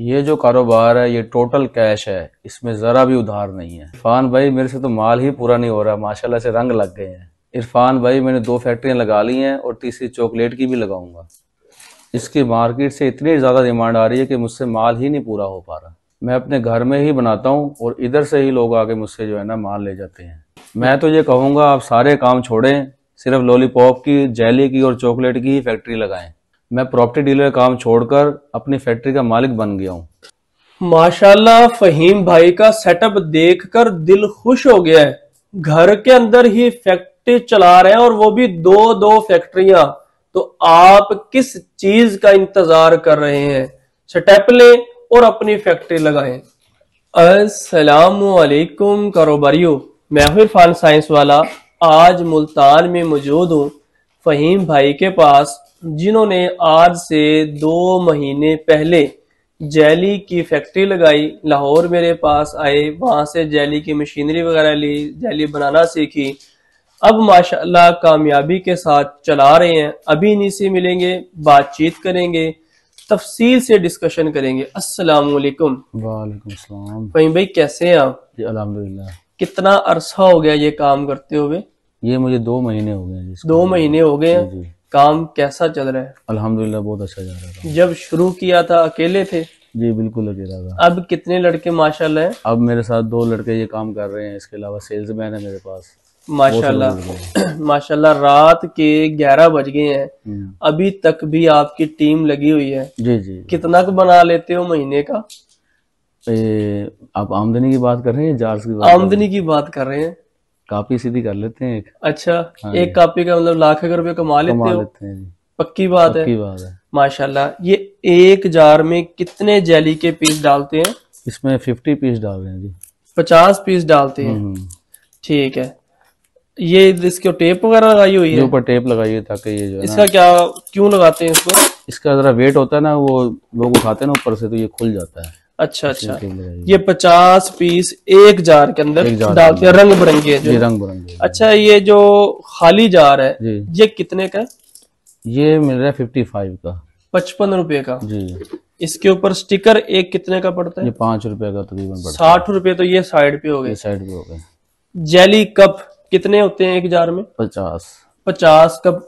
ये जो कारोबार है ये टोटल कैश है इसमें ज़रा भी उधार नहीं है इरफान भाई मेरे से तो माल ही पूरा नहीं हो रहा माशाल्लाह से रंग लग गए हैं इरफान भाई मैंने दो फैक्ट्रियां लगा ली हैं और तीसरी चॉकलेट की भी लगाऊंगा इसकी मार्केट से इतनी ज़्यादा डिमांड आ रही है कि मुझसे माल ही नहीं पूरा हो पा रहा मैं अपने घर में ही बनाता हूँ और इधर से ही लोग आके मुझसे जो है ना माल ले जाते हैं मैं तो ये कहूँगा आप सारे काम छोड़े सिर्फ लॉलीपॉप की जेली की और चॉकलेट की ही फैक्ट्री लगाएं मैं प्रॉपर्टी डीलर काम छोड़कर अपनी फैक्ट्री का मालिक बन गया हूँ माशाल्लाह फहीम भाई का सेटअप देखकर दिल खुश हो गया है घर के अंदर ही फैक्ट्री चला रहे हैं और वो भी दो दो फैक्ट्रिया तो आप किस चीज का इंतजार कर रहे हैं स्टेप ले और अपनी फैक्ट्री लगाएं असलकुम कारोबारियों मैं हूं इरफान साइंस वाला आज मुल्तान में मौजूद हूं फहीम भाई के पास जिन्होंने आज से दो महीने पहले जैली की फैक्ट्री लगाई लाहौर मेरे पास आए वहां से जैली की मशीनरी वगैरह ली जैली बनाना सीखी अब माशाल्लाह कामयाबी के साथ चला रहे हैं अभी इन्हीं से मिलेंगे बातचीत करेंगे तफसील से डिस्कशन करेंगे अस्सलाम वालेकुम वालेकुम भाई कैसे हैं आप अल्हम्दुलिल्लाह कितना अरसा हो गया ये काम करते हुए ये मुझे दो महीने हो गए दो महीने हो गए काम कैसा चल रहा है अल्हम्दुलिल्लाह बहुत अच्छा जा रहा है जब शुरू किया था अकेले थे जी बिल्कुल अकेला था अब कितने लड़के माशाल्लाह हैं अब मेरे साथ दो लड़के ये काम कर रहे हैं इसके अलावा सेल्समैन है मेरे पास माशाल्लाह माशाल्लाह रात के ग्यारह बज गए हैं हम्म। अभी तक भी आपकी टीम लगी हुई है जी जी कितना बना लेते हो महीने का ए, आप आमदनी की बात कर रहे हैं जार्स की बात आमदनी की बात कर रहे हैं कापी सीधी कर लेते हैं एक अच्छा हाँ एक कापी का मतलब लाख रुपए कमा लेते, कमा लेते हैं पक्की बात पक्की है बात है माशाल्लाह ये एक जार में कितने जेली के पीस डालते हैं इसमें फिफ्टी पीस डाल रहे हैं जी पचास पीस डालते हैं हम्म, हम्म। ठीक है ये इसके टेप वगैरह लगाई हुई है ऊपर टेप लगाई हुई ताकि ये जो इसका क्या क्यों लगाते हैं इसको इसका जरा वेट होता है ना वो लोग उठाते हैं ना ऊपर से तो ये खुल जाता है अच्छा अच्छा ये पचास पीस एक जार के अंदर डालते हैं रंग बिरंगे जो रंग बिरंगे अच्छा ये जो खाली जार है ये कितने का ये मिल रहा है फिफ्टी फाइव का पचपन रुपए का जी इसके ऊपर स्टिकर एक कितने का पड़ता है ये पांच रुपए का तकरीबन तो साठ रुपए तो ये साइड पे हो गए साइड पे हो गए जेली कप कितने होते हैं एक जार में पचास पचास कप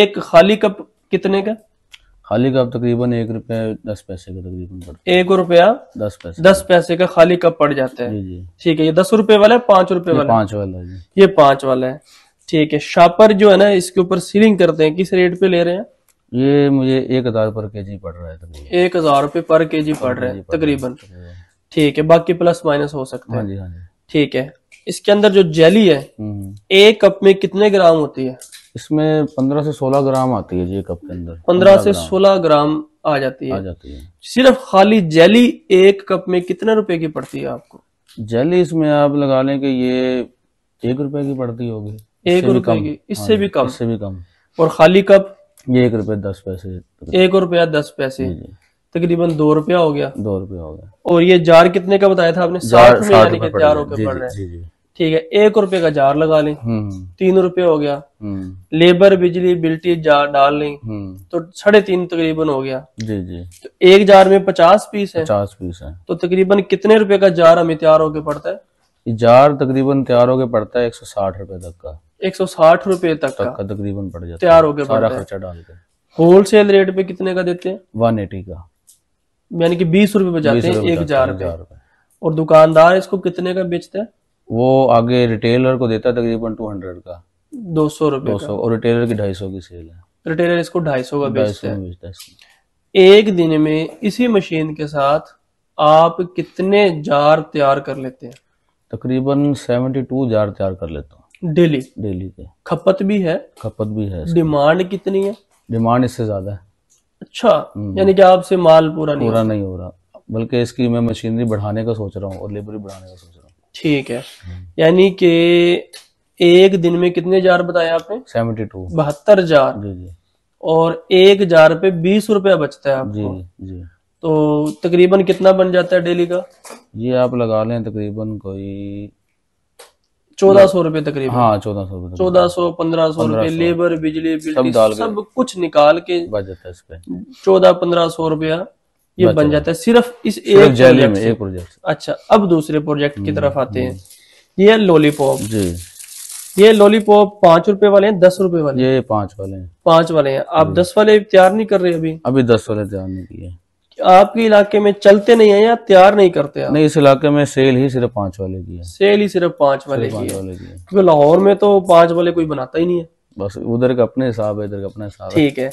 एक खाली कप कितने का खाली कप तकरीबन एक रुपया दस पैसे का तकरीबन एक रुपया दस पैसे दस पैसे का खाली कप पड़ जाता है ठीक है ये दस रुपए वाला है पांच रुपए वाला पांच वाला है ये पांच वाला है ठीक है शापर जो है ना इसके ऊपर सीलिंग करते हैं किस रेट पे ले रहे हैं ये मुझे एक हजार पर के जी पड़ रहा है एक हजार रूपए पर के जी पड़ रहा है तकरीबन ठीक है बाकी प्लस माइनस हो सकता है हाँ हाँ ठीक है इसके अंदर जो जेली है हम्म, हम्म। एक कप में कितने ग्राम होती है इसमें पंद्रह से सोलह ग्राम आती है जी कप के अंदर पंद्रह से सोलह ग्राम आ जाती है आ जाती है सिर्फ खाली जेली एक कप में कितने रुपए की पड़ती है आपको जेली इसमें आप लगा लें कि ये एक रुपए की पड़ती होगी एक रुपए की हाँ इससे भी कम इससे भी कम और खाली कप ये एक रुपया दस पैसे एक रुपया दस पैसे तकरीबन दो रुपया हो गया दो रुपया हो गया और ये जार कितने का बताया था आपने साठ चार रुपए पड़ रहे हैं ठीक है एक रुपए का जार लगा लें हम्म। तीन रुपए हो गया हम्म। लेबर बिजली बिल्टी जार डाल लें हम्म। तो साढ़े तीन तकरीबन हो गया जी जी तो एक जार में पचास पीस है पचास पीस है तो तकरीबन कितने रुपए का जार हमें तैयार होके पड़ता है जार तकरीबन तैयार होके पड़ता है एक सौ साठ रुपए तक का एक सौ साठ रुपए तक का तकरीबन पड़ जाता तैयार होके सारा खर्चा डाल के रेट पे कितने का देते हैं वन एटी का यानी कि बीस रुपए पे जाते हैं एक हजार और दुकानदार इसको कितने का बेचता है वो आगे रिटेलर को देता है तकरीबन टू हंड्रेड का दो सौ रुपए दो सौ और रिटेलर की ढाई सौ की सेल है रिटेलर इसको ढाई सौ का एक दिन में इसी मशीन के साथ आप कितने जार तैयार कर लेते हैं तकरीबन सेवेंटी टू जार तैयार कर लेता हूँ डेली डेली के खपत भी है खपत भी है डिमांड कितनी है डिमांड इससे ज्यादा है अच्छा हम्म। यानी कि आपसे माल पूरा नहीं पूरा नहीं हो रहा बल्कि इसकी मैं मशीनरी बढ़ाने का सोच रहा हूँ और लेबर बढ़ाने का सोच रहा हूँ ठीक है हम्म। यानी कि एक दिन में कितने जार बताया आपने सेवेंटी टू बहत्तर जार जी जी और एक जार पे बीस रुपया बचता है आपको जी जी तो तकरीबन कितना बन जाता है डेली का ये आप लगा लें तकरीबन कोई चौदह सौ रूपये तकरीबन हाँ चौदह सौ रूपये चौदह सौ पंद्रह सौ रूपये लेबर बिजली बिल सब, सब कुछ निकाल के बच जाता है इस चौदह पंद्रह सौ रूपया ये बन जाता है सिर्फ इस एक में एक प्रोजेक्ट अच्छा अब दूसरे प्रोजेक्ट की तरफ हम्म, आते हैं हम्म। ये लॉलीपॉप जी ये लॉलीपॉप पांच रुपए वाले हैं दस रुपए वाले ये पांच वाले हैं पांच वाले हैं आप दस वाले तैयार नहीं कर रहे अभी अभी दस वाले तैयार नहीं किए आपके इलाके में चलते नहीं है या तैयार नहीं करते आप? नहीं इस इलाके में सेल ही सिर्फ पांच वाले की है सेल ही सिर्फ पांच वाले की है क्योंकि लाहौर में तो पांच वाले कोई बनाता ही नहीं है बस उधर का अपने हिसाब है इधर का अपना हिसाब ठीक है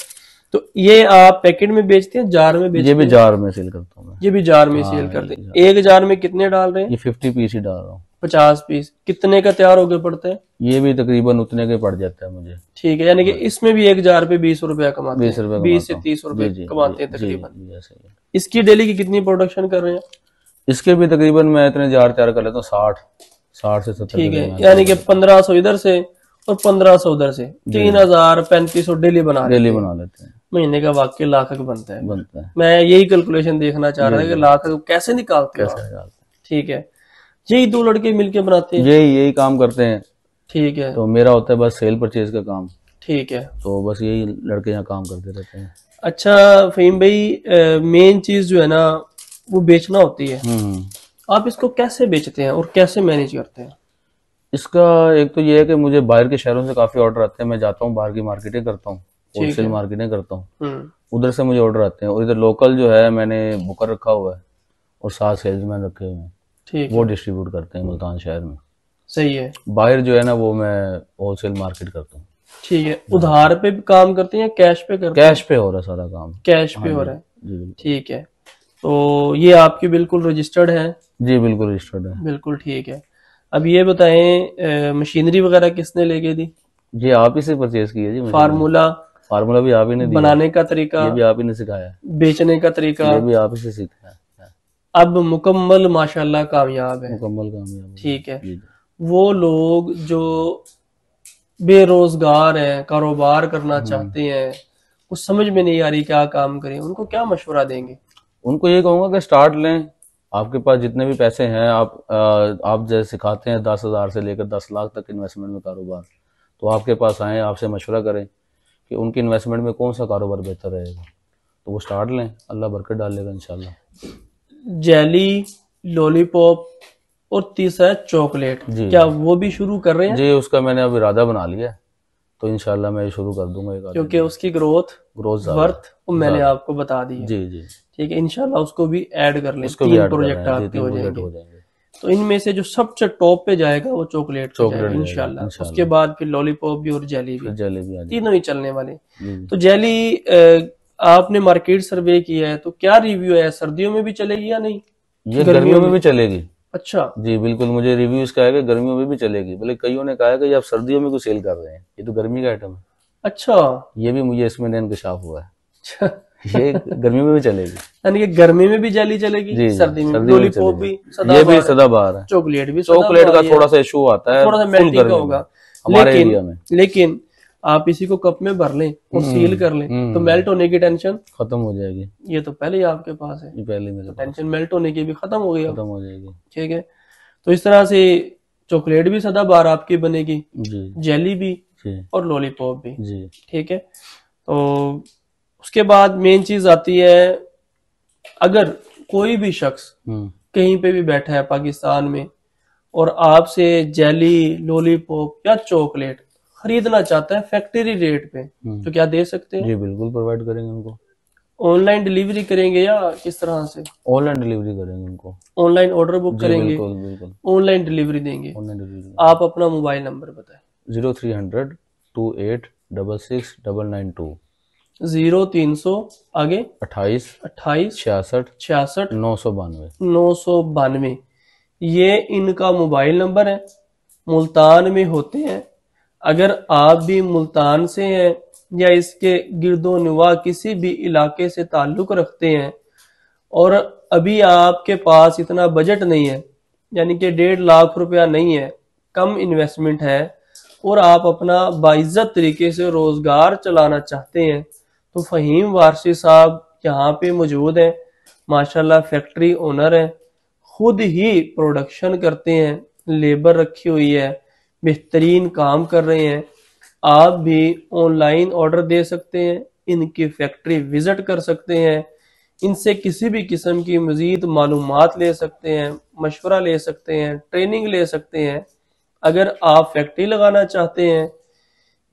तो ये आप पैकेट में बेचते हैं जार में बेचते ये भी जार में सेल करता हूँ ये भी जार में सेल हाँ, करते हैं एक जार में कितने डाल रहे हैं ये फिफ्टी पीस ही डाल रहा हूँ पचास पीस कितने का तैयार होकर पड़ता है ये भी तकरीबन उतने के पड़ जाता है मुझे ठीक है यानी कि हाँ। इसमें भी एक जार पे बीस रुपया कमाते बीस रुपया बीस से तीस रुपए कमाते हैं तकरीबन इसकी डेली की कितनी प्रोडक्शन कर रहे हैं इसके भी तकरीबन मैं इतने जार तैयार कर लेता हूँ साठ साठ से सत्तर ठीक है यानी कि पंद्रह सौ इधर से और पंद्रह सौ उधर से तीन हजार पैंतीस सौ डेली बना डेली बना लेते हैं महीने का वाक्य लाख बनता है बनता है मैं यही कैलकुलेशन देखना चाह रहा था कि लाखक कैसे निकालते कैसे निकालते ठीक है यही दो लड़के मिलके बनाते हैं यही यही काम करते हैं ठीक है तो मेरा होता है बस सेल परचेज का काम ठीक है तो बस यही लड़के यहाँ काम करते रहते हैं अच्छा फहीम भाई मेन चीज जो है ना वो बेचना होती है आप इसको कैसे बेचते हैं और कैसे मैनेज करते हैं इसका एक तो ये है कि मुझे बाहर के शहरों से काफ़ी ऑर्डर आते हैं मैं जाता हूँ बाहर की मार्केटिंग करता हूँ होलसेल मार्केटिंग करता हूँ हम्म। उधर से मुझे ऑर्डर आते हैं और इधर लोकल जो है मैंने बुकर रखा हुआ है और सात सेल्समैन रखे हुए हैं वो डिस्ट्रीब्यूट करते हैं मुल्तान शहर में सही है बाहर जो है ना वो मैं होलसेल मार्केट करता हूँ ठीक है हाँ। उधार पे भी काम करती हैं कैश पे करते कैश पे हो रहा है सारा काम कैश पे हाँ हो रहा है ठीक है तो ये आपकी बिल्कुल रजिस्टर्ड है जी बिल्कुल रजिस्टर्ड है बिल्कुल ठीक है अब ये बताएं मशीनरी वगैरह किसने लेके दी जी आप ही से परचेज की है जी फार्मूला फार्मूला भी आप ही ने बनाने का तरीका ये भी आप ही ने सिखाया बेचने का तरीका ये भी आप ही से सीखा है अब मुकम्मल माशाल्लाह कामयाब है मुकम्मल कामयाब ठीक है वो लोग जो बेरोजगार हैं कारोबार करना हम्म। चाहते हैं कुछ समझ में नहीं आ रही क्या काम करें उनको क्या मशवरा देंगे उनको ये कहूँगा कि स्टार्ट लें आपके पास जितने भी पैसे हैं आप आ, आप जैसे सिखाते हैं दस हज़ार से लेकर दस लाख तक इन्वेस्टमेंट में कारोबार तो आपके पास आए आपसे मशवरा करें कि उनके इन्वेस्टमेंट में कौन सा कारोबार बेहतर रहेगा तो वो स्टार्ट लें अल्लाह बरकत डाल लेगा इंशाल्लाह जेली लॉलीपॉप और तीसरा चॉकलेट क्या वो भी शुरू कर रहे हैं जी उसका मैंने अब इरादा बना लिया तो इनशाला मैं शुरू कर दूंगा क्योंकि उसकी ग्रोथ ग्रोथ वर्थ मैंने आपको बता दी जी जी ठीक है इनशाला उसको भी एड कर लेकिन प्रोजेक्ट आपके हो जाएंगे तो इनमें से जो सबसे टॉप पे जाएगा वो चॉकलेट चॉकलेट इनशाला उसके बाद फिर लॉलीपॉप भी और जेली भी जलेबी तीनों ही चलने वाले हम्म। तो जेली आपने मार्केट सर्वे किया है तो क्या रिव्यू है सर्दियों में भी चलेगी या नहीं ये गर्मियों में भी चलेगी अच्छा जी बिल्कुल मुझे रिव्यू इसका आएगा गर्मियों में भी चलेगी बोले कईयों ने कहा है कि आप सर्दियों में कुछ सेल कर रहे हैं ये तो गर्मी का आइटम है अच्छा ये भी मुझे इसमें नैन हुआ है अच्छा। ये गर्मी में भी चलेगी यानी कि गर्मी में भी जाली चलेगी सर्दी में लॉलीपॉप भी ये भी सदा बाहर है चॉकलेट भी चॉकलेट का थोड़ा सा इशू आता है थोड़ा सा मेल्टिंग होगा हमारे एरिया में लेकिन आप इसी को कप में भर लें और सील हम्म, कर लें हम्म, तो मेल्ट होने की टेंशन खत्म हो जाएगी ये तो पहले ही आपके पास है पहले मेरे तो टेंशन मेल्ट होने की भी खत्म हो गई खत्म हो जाएगी ठीक है तो इस तरह से चॉकलेट भी सदा बार आपकी बनेगी जेली भी और लॉलीपॉप भी ठीक है तो उसके बाद मेन चीज आती है अगर कोई भी शख्स हम्म। कहीं पे भी बैठा है पाकिस्तान में और आपसे जेली लॉलीपॉप या चॉकलेट खरीदना चाहता है फैक्ट्री रेट पे हम्म। तो क्या दे सकते हैं जी बिल्कुल प्रोवाइड करेंगे उनको ऑनलाइन डिलीवरी करेंगे या किस तरह से ऑनलाइन डिलीवरी करेंगे उनको ऑनलाइन ऑर्डर बुक करेंगे ऑनलाइन डिलीवरी देंगे आप अपना मोबाइल नंबर बताए zero three hundred two eight double six double nine two zero तीन सौ आगे अट्ठाईस अट्ठाईस छियासठ छियासठ नौ सौ बानवे नौ सौ बानवे ये इनका मोबाइल नंबर है मुल्तान में होते हैं अगर आप भी मुल्तान से हैं या इसके गिरदो नवा किसी भी इलाके से ताल्लुक रखते हैं और अभी आपके पास इतना बजट नहीं है यानी कि डेढ़ लाख रुपया नहीं है कम इन्वेस्टमेंट है और आप अपना बाइज्जत तरीके से रोजगार चलाना चाहते हैं तो फ़हीम वारसी साहब यहाँ पे मौजूद हैं माशाल्लाह फैक्ट्री ओनर हैं खुद ही प्रोडक्शन करते हैं लेबर रखी हुई है बेहतरीन काम कर रहे हैं आप भी ऑनलाइन ऑर्डर दे सकते हैं इनकी फैक्ट्री विज़िट कर सकते हैं इनसे किसी भी किस्म की मज़ीद मालूम ले सकते हैं मशवरा ले सकते हैं ट्रेनिंग ले सकते हैं अगर आप फैक्ट्री लगाना चाहते हैं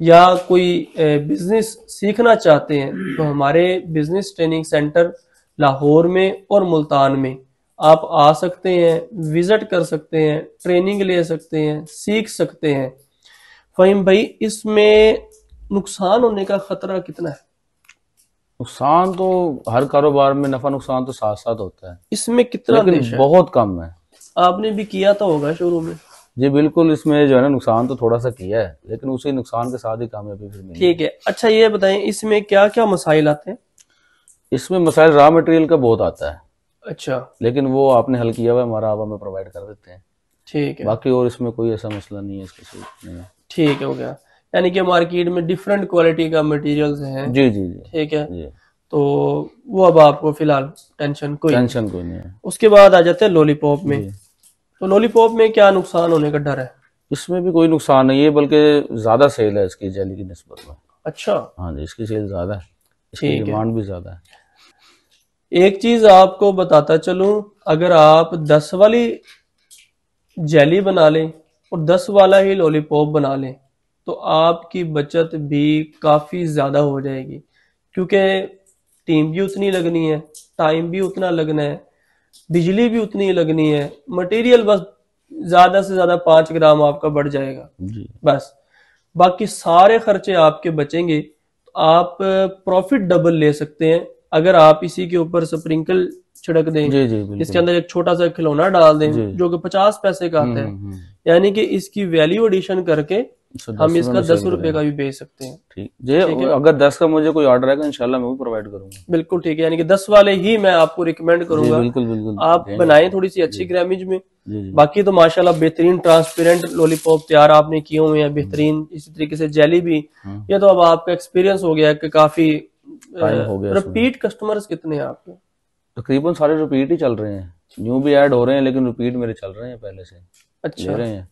या कोई बिजनेस सीखना चाहते हैं तो हमारे बिजनेस ट्रेनिंग सेंटर लाहौर में और मुल्तान में आप आ सकते हैं विजिट कर सकते हैं ट्रेनिंग ले सकते हैं सीख सकते हैं फहीम भाई इसमें नुकसान होने का खतरा कितना है नुकसान तो हर कारोबार में नफा नुकसान तो साथ साथ होता है इसमें कितना बहुत कम है आपने भी किया तो होगा शुरू में जी बिल्कुल इसमें जो है ना नुकसान तो थोड़ा सा किया है लेकिन उसी नुकसान के साथ ही कामयाबी फिर मिली ठीक है अच्छा ये बताएं इसमें क्या क्या मसाइल आते हैं इसमें मसाइल रॉ मटेरियल का बहुत आता है अच्छा लेकिन वो आपने हल किया हुआ हमारा आप हमें प्रोवाइड कर देते हैं ठीक है बाकी और इसमें कोई ऐसा मसला नहीं है इसके ठीक है हो गया यानी कि मार्केट में डिफरेंट क्वालिटी का मटेरियल्स हैं जी जी जी ठीक है जी। तो वो अब आपको फिलहाल टेंशन कोई टेंशन कोई नहीं है उसके बाद आ जाते हैं लॉलीपॉप में तो लॉलीपॉप में क्या नुकसान होने का डर है इसमें भी कोई नुकसान नहीं है बल्कि ज्यादा सेल है इसकी जेली की नस्बत में अच्छा हाँ जी इसकी सेल ज्यादा है इसकी डिमांड भी ज्यादा है एक चीज आपको बताता चलू अगर आप दस वाली जेली बना लें और दस वाला ही लॉलीपॉप बना लें तो आपकी बचत भी काफ़ी ज़्यादा हो जाएगी क्योंकि टीम भी उतनी लगनी है टाइम भी उतना लगना है बिजली भी उतनी ही लगनी है मटेरियल बस ज्यादा से ज्यादा पांच ग्राम आपका बढ़ जाएगा बस बाकी सारे खर्चे आपके बचेंगे तो आप प्रॉफिट डबल ले सकते हैं अगर आप इसी के ऊपर स्प्रिंकल छिड़क दें जी जी इसके अंदर एक छोटा सा खिलौना डाल दें जो कि पचास पैसे का आता है हम्म, हम्म, हम्म। यानी कि इसकी वैल्यू एडिशन करके हम इसका दस रुपए का भी भेज सकते हैं ठीक ये अगर दस का मुझे कोई ऑर्डर आएगा इनशाला मैं वो प्रोवाइड करूंगा बिल्कुल ठीक है यानी कि दस वाले ही मैं आपको रिकमेंड करूंगा बिल्कुल बिल्कुल आप बनाए थोड़ी सी अच्छी ग्रामीज में बाकी तो माशाल्लाह बेहतरीन ट्रांसपेरेंट लॉलीपॉप तैयार आपने किए हुए हैं बेहतरीन हम्म। इसी तरीके से जेली भी हाँ। ये तो अब आपका एक्सपीरियंस हो गया कि काफी रिपीट कस्टमर्स कितने हैं आपके तकरीबन सारे रिपीट ही चल रहे हैं न्यू भी ऐड हो रहे हैं लेकिन रिपीट मेरे चल रहे हैं पहले से अच्छा रहे हैं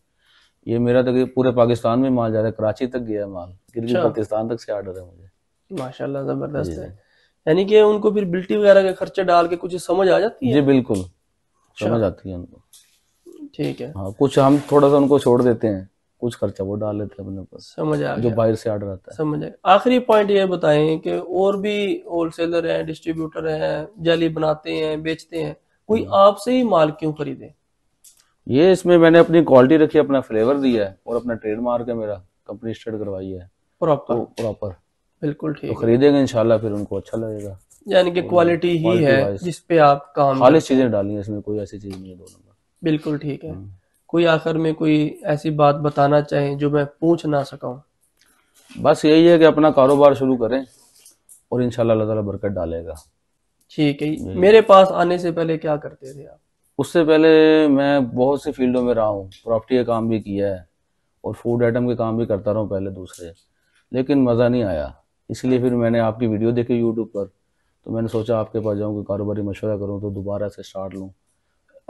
ये मेरा तो पूरे पाकिस्तान में माल जा रहा है कराची तक गया माल अच्छा। पाकिस्तान तक से ऑर्डर है मुझे माशाल्लाह जबरदस्त है यानी कि उनको फिर बिल्टी वगैरह के खर्चे डाल के कुछ समझ आ जाती है जी बिल्कुल अच्छा। समझ आती है उनको ठीक है हाँ कुछ हम थोड़ा सा उनको छोड़ देते हैं कुछ खर्चा वो डाल लेते हैं अपने समझ आ जो बाहर से ऑर्डर आता है समझ आए आखिरी पॉइंट ये बताएं कि और भी होलसेलर हैं डिस्ट्रीब्यूटर हैं जाली बनाते हैं बेचते हैं कोई आपसे ही माल क्यों खरीदे ये इसमें मैंने अपनी क्वालिटी रखी अपना फ्लेवर दिया है और अपना ट्रेडमार्क है मेरा कंपनी स्टेड करवाई है प्रॉपर प्रॉपर तो बिल्कुल ठीक तो खरीदेंगे इनशाला फिर उनको अच्छा लगेगा यानी कि क्वालिटी ही है जिस पे आप काम खाली चीजें डाली है इसमें कोई ऐसी चीज नहीं है दो नंबर बिल्कुल ठीक है हम्म। कोई आखिर में कोई ऐसी बात बताना चाहे जो मैं पूछ ना सका बस यही है कि अपना कारोबार शुरू करें और इनशाला बरकत डालेगा ठीक है मेरे पास आने से पहले क्या करते थे आप उससे पहले मैं बहुत सी फील्डों में रहा हूँ प्रॉपर्टी का काम भी किया है और फूड आइटम के काम भी करता रहा हूँ पहले दूसरे लेकिन मज़ा नहीं आया इसलिए फिर मैंने आपकी वीडियो देखी यूट्यूब पर तो मैंने सोचा आपके पास जाऊँ कि कारोबारी मशवरा करूँ तो दोबारा से स्टार्ट लूँ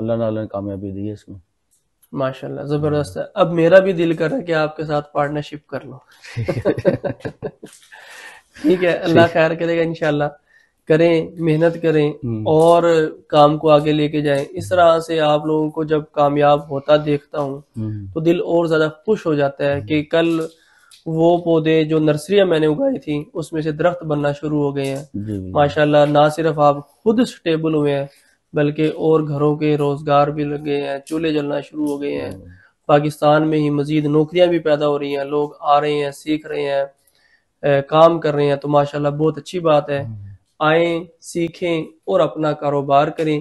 अल्लाह ने कामयाबी दी है इसमें माशाल्लाह जबरदस्त है अब मेरा भी दिल कर रहा है कि आपके साथ पार्टनरशिप कर लो ठीक है अल्लाह खैर करेगा इंशाल्लाह करें मेहनत करें हम्म। और काम को आगे लेके जाएं इस तरह से आप लोगों को जब कामयाब होता देखता हूं हम्म। तो दिल और ज्यादा खुश हो जाता है कि कल वो पौधे जो नर्सरियां मैंने उगाई थी उसमें से दरख्त बनना शुरू हो गए हैं माशाल्लाह ना सिर्फ आप खुद स्टेबल हुए हैं बल्कि और घरों के रोजगार भी लग गए हैं चूल्हे जलना शुरू हो गए हैं हम्म। पाकिस्तान में ही मजीद नौकरियां भी पैदा हो रही हैं लोग आ रहे हैं सीख रहे हैं काम कर रहे हैं तो माशाल्लाह बहुत अच्छी बात है आए सीखें और अपना कारोबार करें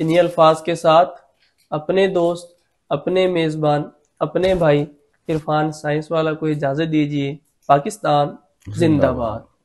इन्हीं अल्फाज के साथ अपने दोस्त अपने मेज़बान अपने भाई इरफान साइंस वाला को इजाज़त दीजिए पाकिस्तान जिंदाबाद